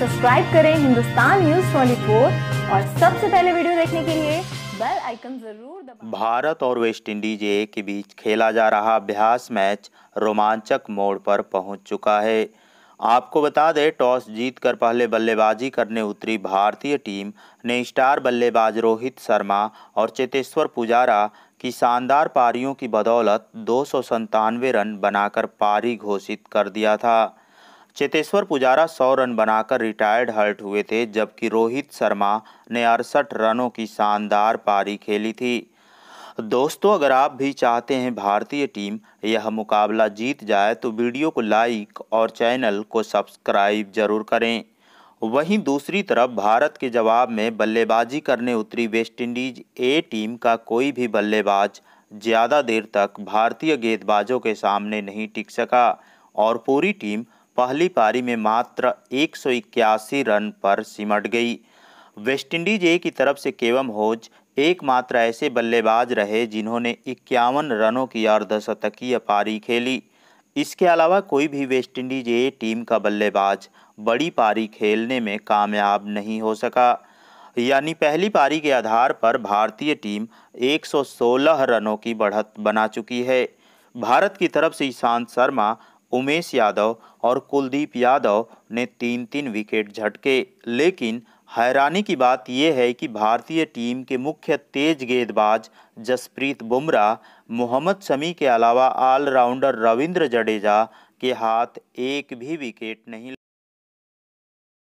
Subscribe करें Hindustan news 24 और सबसे पहले वीडियो देखने के लिए बेल आइकन जरूर दबाएं। भारत और इंडीज ए के बीच खेला जा रहा अभ्यास मैच रोमांचक मोड़ पर पहुंच चुका है आपको बता दें टॉस जीतकर पहले बल्लेबाजी करने उतरी भारतीय टीम ने स्टार बल्लेबाज रोहित शर्मा और चेतेश्वर पुजारा की शानदार पारियों की बदौलत दो रन बनाकर पारी घोषित कर दिया था चेतेश्वर पुजारा सौ रन बनाकर रिटायर्ड हर्ट हुए थे जबकि रोहित शर्मा ने अड़सठ रनों की शानदार पारी खेली थी दोस्तों अगर आप भी चाहते हैं भारतीय टीम यह मुकाबला जीत जाए तो वीडियो को लाइक और चैनल को सब्सक्राइब जरूर करें वहीं दूसरी तरफ भारत के जवाब में बल्लेबाजी करने उतरी वेस्टइंडीज ए टीम का कोई भी बल्लेबाज ज़्यादा देर तक भारतीय गेंदबाजों के सामने नहीं टिक सका और पूरी टीम पहली पारी में मात्र एक रन पर सिमट गई वेस्टइंडीज ए की तरफ से केवम होज एकमात्र ऐसे बल्लेबाज रहे जिन्होंने इक्यावन रनों की अर्धशतकीय पारी खेली इसके अलावा कोई भी वेस्टइंडीज ए टीम का बल्लेबाज बड़ी पारी खेलने में कामयाब नहीं हो सका यानी पहली पारी के आधार पर भारतीय टीम 116 रनों की बढ़त बना चुकी है भारत की तरफ से ईशांत शर्मा उमेश यादव और कुलदीप यादव ने तीन तीन विकेट झटके लेकिन हैरानी की बात यह है कि भारतीय टीम के मुख्य तेज गेंदबाज जसप्रीत बुमराह मोहम्मद शमी के अलावा ऑलराउंडर रविंद्र जडेजा के हाथ एक भी विकेट नहीं